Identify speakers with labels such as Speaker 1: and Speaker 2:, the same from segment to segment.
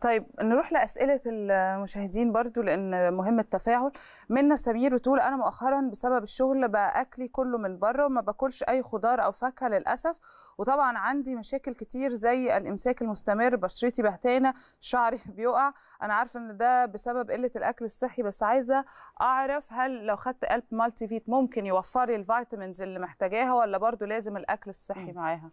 Speaker 1: طيب نروح لاسئله المشاهدين برضو لان مهم التفاعل منا سمير بتقول انا مؤخرا بسبب الشغل بقى اكلي كله من بره وما باكلش اي خضار او فاكهه للاسف وطبعا عندي مشاكل كتير زي الامساك المستمر بشرتي بهتانه شعري بيقع انا عارفه ان ده بسبب قله الاكل الصحي بس عايزه اعرف هل لو خدت قلب مالتي فيت ممكن يوفر لي الفيتامينز اللي محتاجاها ولا برضو لازم الاكل
Speaker 2: الصحي معاها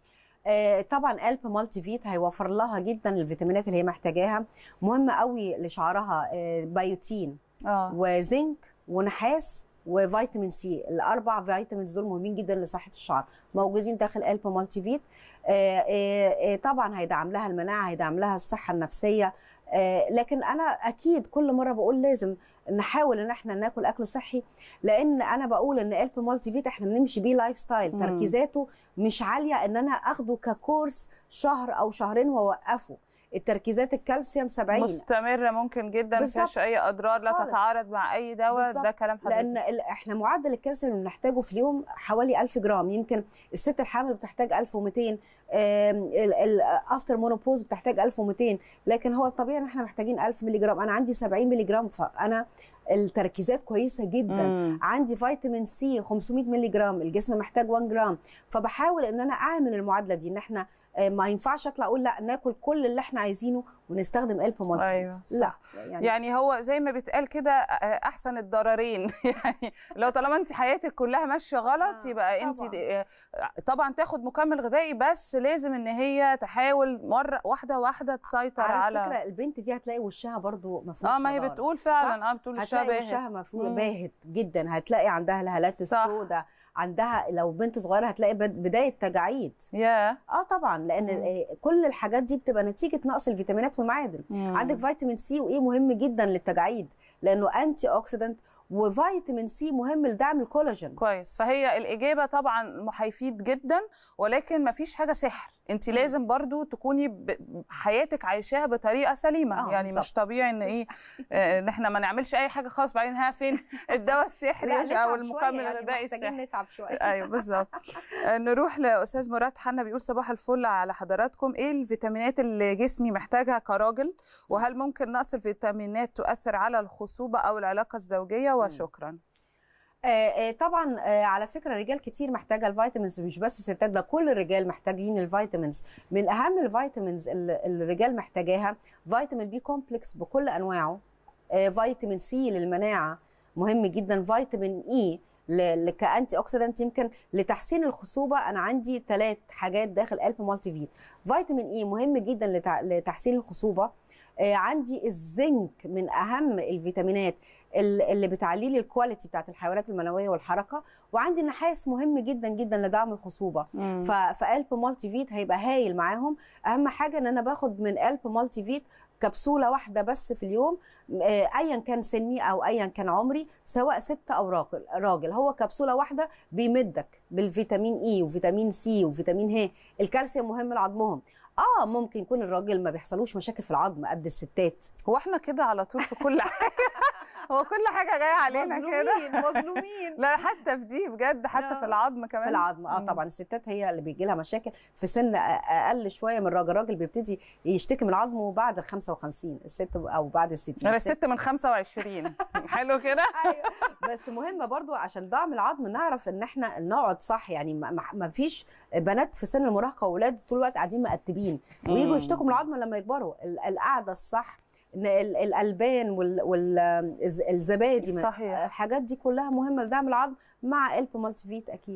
Speaker 2: آه، طبعا قلب مالتي فيت هيوفر لها جدا الفيتامينات اللي هي محتاجاها مهم قوي لشعرها آه، بيوتين آه. وزنك ونحاس وفيتامين سي الاربع فيتامينز دول مهمين جدا لصحه الشعر موجودين داخل قلب مالتي فيت آه، طبعا هيدعم لها المناعه هيدعم لها الصحه النفسيه آه، لكن انا اكيد كل مره بقول لازم نحاول ان احنا ناكل اكل صحي لان انا بقول ان الب مالتي فيت احنا بنمشي بيه لايف ستايل تركيزاته مش عاليه ان انا اخده ككورس شهر او شهرين واوقفه التركيزات الكالسيوم 70 مستمره ممكن جدا ما فيهاش اي اضرار لا خالص. تتعارض
Speaker 1: مع اي دواء ده كلام حضرتك لان
Speaker 2: احنا معدل الكالسيوم اللي بنحتاجه في اليوم حوالي 1000 جرام يمكن الست الحامل بتحتاج 1200 الافتر مونوبوز بتحتاج 1200 لكن هو الطبيعي ان احنا محتاجين 1000 مللي جرام انا عندي 70 مللي جرام فانا التركيزات كويسه جدا مم. عندي فيتامين سي 500 مللي جرام الجسم محتاج 1 جرام فبحاول ان انا اعمل المعادله دي ان احنا آه، ما ينفعش اطلع اقول لا ناكل كل اللي احنا عايزينه ونستخدم الف مالتي أيوة. لا يعني, يعني هو زي ما بيتقال كده آه، آه، احسن الضررين
Speaker 1: يعني لو طالما انت حياتك كلها ماشيه غلط آه يبقى انت طبعا. طبعا تاخد مكمل غذائي بس لازم ان هي تحاول مره واحده واحده تسيطر على على فكره
Speaker 2: البنت دي هتلاقي وشها برضو مفروض اه ما هي بتقول فعلا اه بتقول وشها باهت وشها باهت جدا هتلاقي عندها الهالات السوداء عندها لو بنت صغيره هتلاقي بدايه تجاعيد yeah. اه طبعا لان مم. آه، كل الحاجات دي بتبقى نتيجه نقص الفيتامينات والمعادن مم. عندك فيتامين سي وايه مهم جدا للتجاعيد لانه انتي اوكسيدنت وفيتامين سي مهم لدعم الكولاجين
Speaker 1: كويس فهي الاجابه طبعا محيفيد جدا ولكن مفيش حاجه سحر انت لازم برضو تكوني حياتك عايشاها بطريقه سليمه آه يعني بالزبط. مش طبيعي ان ايه آه، ان احنا ما نعملش اي حاجه خالص بعدين ها فين الدواء
Speaker 2: السحري او المكمل الغذائي يعني السحري نتعب شويه
Speaker 1: ايوه بالظبط آه، نروح لاستاذ مراد حنا بيقول صباح الفل على حضراتكم ايه الفيتامينات اللي جسمي محتاجها كراجل وهل ممكن نقص الفيتامينات تؤثر على الخصوبه او العلاقه الزوجيه وشكرا م.
Speaker 2: آه، آه، طبعا آه، على فكره رجال كتير محتاجه الفيتامينز مش بس الستات ده كل الرجال محتاجين الفيتامينز من اهم الفيتامينز اللي الرجال محتاجاها فيتامين بي كومبلكس بكل انواعه فيتامين سي للمناعه مهم جدا فيتامين اي كانتي اوكسيدنت يمكن لتحسين الخصوبه انا عندي ثلاث حاجات داخل الف مالتي فيت فيتامين اي مهم جدا لتحسين الخصوبه عندي الزنك من اهم الفيتامينات اللي بتعلي لي الكواليتي بتاعت الحيوانات المنويه والحركه وعندي نحاس مهم جدا جدا لدعم الخصوبه فالب مالتي فيت هيبقى هايل معاهم اهم حاجه ان انا باخد من الب مالتي فيت كبسوله واحده بس في اليوم آه، ايا كان سني او ايا كان عمري سواء ست او راجل راجل هو كبسوله واحده بيمدك بالفيتامين اي e وفيتامين سي وفيتامين ه الكالسيوم مهم لعظمهم اه ممكن يكون الراجل ما بيحصلوش مشاكل في العظم قد الستات هو احنا كده على طول في كل حاجه هو كل حاجه جايه علينا كده مظلومين مظلومين لا حتى في دي بجد حتى في آه. العظم كمان في العظم اه طبعا الستات هي اللي بيجي لها مشاكل في سن اقل شويه من الراجل الراجل بيبتدي يشتكي من عظمه بعد ال 55 الست او بعد ال 60 انا الست من 25 حلو كده ايوه بس مهم برضو عشان دعم العظم نعرف ان احنا نقعد صح يعني ما فيش بنات في سن المراهقه واولاد طول الوقت قاعدين مقتبين ويجوا يشتكوا من العظمه لما يكبروا القعده الصح الالبان والزبادي الحاجات دي كلها مهمه لدعم العظم مع الب مالتي فيت اكيد